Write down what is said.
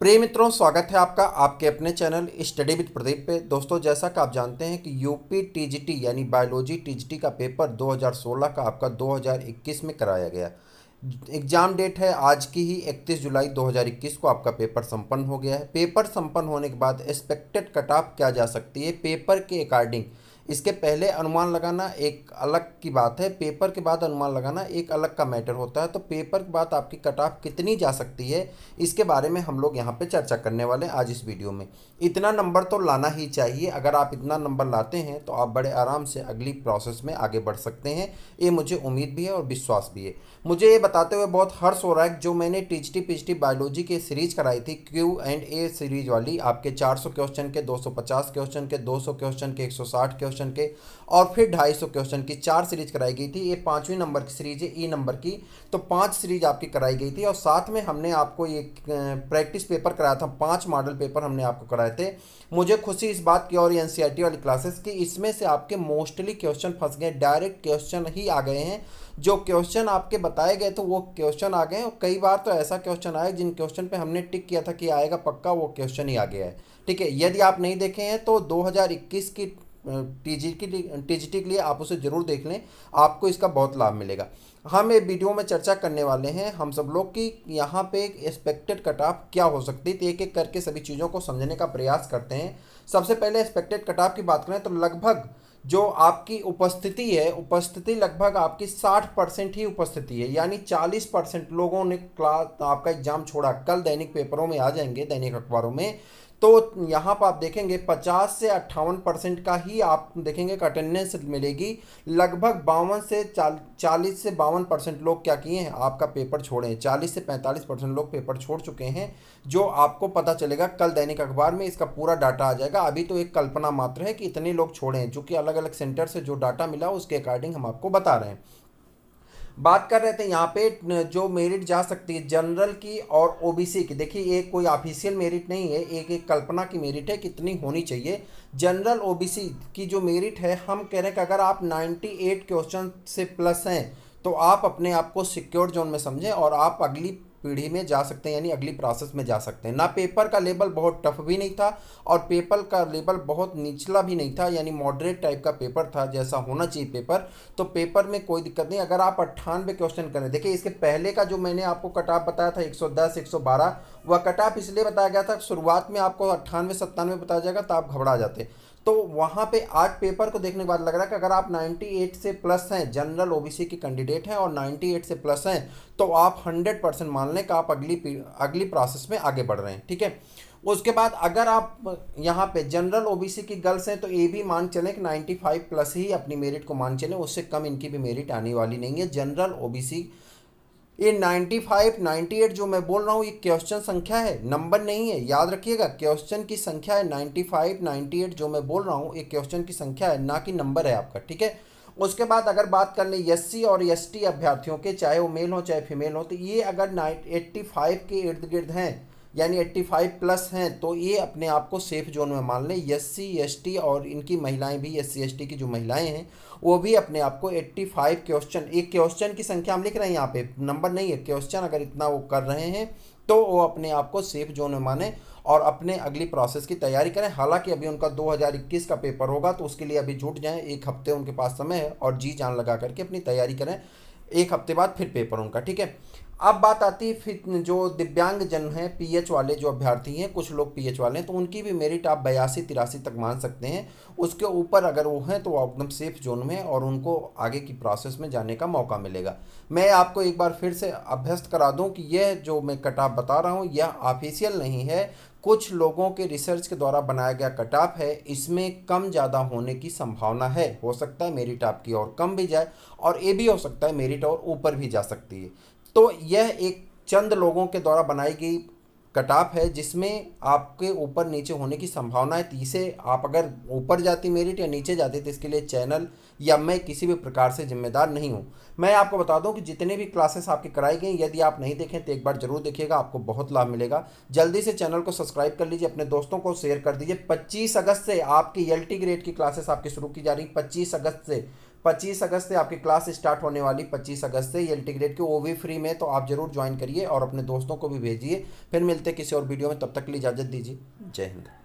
प्रिय मित्रों स्वागत है आपका आपके अपने चैनल स्टडी विद प्रदीप पे दोस्तों जैसा कि आप जानते हैं कि यूपी टीजीटी यानी बायोलॉजी टीजीटी का पेपर 2016 का आपका 2021 में कराया गया एग्जाम डेट है आज की ही 31 जुलाई 2021 को आपका पेपर संपन्न हो गया है पेपर संपन्न होने के बाद एक्सपेक्टेड कट ऑफ क्या जा सकती है पेपर के अकॉर्डिंग इसके पहले अनुमान लगाना एक अलग की बात है पेपर के बाद अनुमान लगाना एक अलग का मैटर होता है तो पेपर के बाद आपकी कट ऑफ कितनी जा सकती है इसके बारे में हम लोग यहाँ पे चर्चा करने वाले हैं आज इस वीडियो में इतना नंबर तो लाना ही चाहिए अगर आप इतना नंबर लाते हैं तो आप बड़े आराम से अगली प्रोसेस में आगे बढ़ सकते हैं ये मुझे उम्मीद भी है और विश्वास भी है मुझे ये बताते हुए बहुत हर्ष हो रहा है जो मैंने टीचटी पीचटी बायोलॉजी की सीरीज कराई थी क्यू एंड ए सीरीज वाली आपके चार क्वेश्चन के दो क्वेश्चन के दो क्वेश्चन के एक क्वेश्चन क्वेश्चन के और फिर ढाई सौ क्वेश्चन की चार सीरीज कराई गई थी ये पाँचवीं नंबर की सीरीज है ई e नंबर की तो पांच सीरीज आपकी कराई गई थी और साथ में हमने आपको ये प्रैक्टिस पेपर कराया था पांच मॉडल पेपर हमने आपको कराए थे मुझे खुशी इस बात की और एन e वाली क्लासेस की इसमें से आपके मोस्टली क्वेश्चन फंस गए डायरेक्ट क्वेश्चन ही आ गए हैं जो क्वेश्चन आपके बताए गए थे वो क्वेश्चन आ गए और कई बार तो ऐसा क्वेश्चन आया जिन क्वेश्चन पे हमने टिक किया था कि आएगा पक्का वो क्वेश्चन ही आ गया है ठीक है यदि आप नहीं देखे हैं तो 2021 की टीजीटी के लिए आप उसे ज़रूर देख लें आपको इसका बहुत लाभ मिलेगा हम हाँ, ये वीडियो में चर्चा करने वाले हैं हम सब लोग कि यहाँ पे एक्सपेक्टेड कट ऑफ क्या हो सकती है तो एक एक करके सभी चीज़ों को समझने का प्रयास करते हैं सबसे पहले एक्सपेक्टेड कट ऑफ की बात करें तो लगभग जो आपकी उपस्थिति है उपस्थिति लगभग आपकी साठ परसेंट ही उपस्थिति है यानी चालीस परसेंट लोगों ने क्लास आपका एग्जाम छोड़ा कल दैनिक पेपरों में आ जाएंगे दैनिक अखबारों में तो यहाँ पर आप देखेंगे 50 से अट्ठावन परसेंट का ही आप देखेंगे अटेंडेंस मिलेगी लगभग बावन से चाल चालीस से बावन परसेंट लोग क्या किए हैं आपका पेपर छोड़े हैं चालीस से पैंतालीस परसेंट लोग पेपर छोड़ चुके हैं जो आपको पता चलेगा कल दैनिक अखबार में इसका पूरा डाटा आ जाएगा अभी तो एक कल्पना मात्र है कि इतने लोग छोड़े हैं चूँकि अलग अलग सेंटर से जो डाटा मिला उसके अकॉर्डिंग हम आपको बता रहे हैं बात कर रहे थे यहाँ पे जो मेरिट जा सकती है जनरल की और ओबीसी की देखिए ये कोई ऑफिशियल मेरिट नहीं है एक एक कल्पना की मेरिट है कितनी होनी चाहिए जनरल ओबीसी की जो मेरिट है हम कह रहे हैं कि अगर आप 98 क्वेश्चन से प्लस हैं तो आप अपने आप को सिक्योर जोन में समझें और आप अगली पीढ़ी में जा सकते हैं यानी अगली प्रोसेस में जा सकते हैं ना पेपर का लेवल बहुत टफ भी नहीं था और पेपर का लेवल बहुत निचला भी नहीं था यानी मॉडरेट टाइप का पेपर था जैसा होना चाहिए पेपर तो पेपर में कोई दिक्कत नहीं अगर आप अट्ठानवे क्वेश्चन करें देखिए इसके पहले का जो मैंने आपको कट ऑफ बताया था 110 112 वह कट ऑफ इसलिए बताया गया था शुरुआत में आपको अट्ठानवे सत्तानवे बताया जाएगा तो आप घबरा जाते तो वहाँ पे आज पेपर को देखने के बाद लग रहा है कि अगर आप 98 से प्लस हैं जनरल ओबीसी के कैंडिडेट हैं और 98 से प्लस हैं तो आप 100 परसेंट मान लें कि आप अगली अगली प्रोसेस में आगे बढ़ रहे हैं ठीक है उसके बाद अगर आप यहाँ पे जनरल ओबीसी की गर्ल्स हैं तो ये भी मान चलें कि 95 प्लस ही अपनी मेरिट को मान चलें उससे कम इनकी भी मेरिट आने वाली नहीं है जनरल ओबीसी बी ये 95, 98 जो मैं बोल रहा हूँ ये क्वेश्चन संख्या है नंबर नहीं है याद रखिएगा क्वेश्चन की संख्या है 95, 98 जो मैं बोल रहा हूँ ये क्वेश्चन की संख्या है ना कि नंबर है आपका ठीक है उसके बाद अगर बात कर लें एस और एस अभ्यर्थियों के चाहे वो मेल हो चाहे फीमेल हो तो ये अगर नाइन एट्टी के इर्द गिर्द हैं यानी 85 प्लस हैं तो ये अपने आप को सेफ जोन में मान लें एस सी और इनकी महिलाएं भी एस सी एस की जो महिलाएं हैं वो भी अपने आप को 85 क्वेश्चन एक क्वेश्चन की संख्या हम लिख रहे हैं यहाँ पे नंबर नहीं है क्वेश्चन अगर इतना वो कर रहे हैं तो वो अपने आप को सेफ जोन में माने और अपने अगली प्रोसेस की तैयारी करें हालांकि अभी उनका 2021 का पेपर होगा तो उसके लिए अभी जुट जाएं एक हफ्ते उनके पास समय है और जी जान लगा करके अपनी तैयारी करें एक हफ्ते बाद फिर पेपर उनका ठीक है अब बात आती है फिर जो दिव्यांग जन हैं पीएच वाले जो अभ्यर्थी हैं कुछ लोग पीएच वाले हैं तो उनकी भी मेरिट आप बयासी तिरासी तक मान सकते हैं उसके ऊपर अगर वो हैं तो वो एकदम सेफ जोन में और उनको आगे की प्रोसेस में जाने का मौका मिलेगा मैं आपको एक बार फिर से अभ्यस्त करा दूं कि यह जो मैं कट ऑफ बता रहा हूँ यह ऑफिशियल नहीं है कुछ लोगों के रिसर्च के द्वारा बनाया गया कट ऑफ है इसमें कम ज़्यादा होने की संभावना है हो सकता है मेरिट आपकी और कम भी जाए और ये भी हो सकता है मेरिट और ऊपर भी जा सकती है तो यह एक चंद लोगों के द्वारा बनाई गई कटाप है जिसमें आपके ऊपर नीचे होने की संभावना है तीसरे आप अगर ऊपर जाती मेरिट या नीचे जाती तो इसके लिए चैनल या मैं किसी भी प्रकार से जिम्मेदार नहीं हूँ मैं आपको बता दूँ कि जितने भी क्लासेस आपके कराई गई यदि आप नहीं देखें तो एक बार जरूर देखिएगा आपको बहुत लाभ मिलेगा जल्दी से चैनल को सब्सक्राइब कर लीजिए अपने दोस्तों को शेयर कर दीजिए पच्चीस अगस्त से आपकी एल ग्रेड की क्लासेस आपकी शुरू की जा रही पच्चीस अगस्त से 25 अगस्त से आपकी क्लास स्टार्ट होने वाली 25 अगस्त से ये इंटीग्रेट की वो भी फ्री में तो आप जरूर ज्वाइन करिए और अपने दोस्तों को भी भेजिए फिर मिलते किसी और वीडियो में तब तक के लिए इजाज़त दीजिए जय हिंद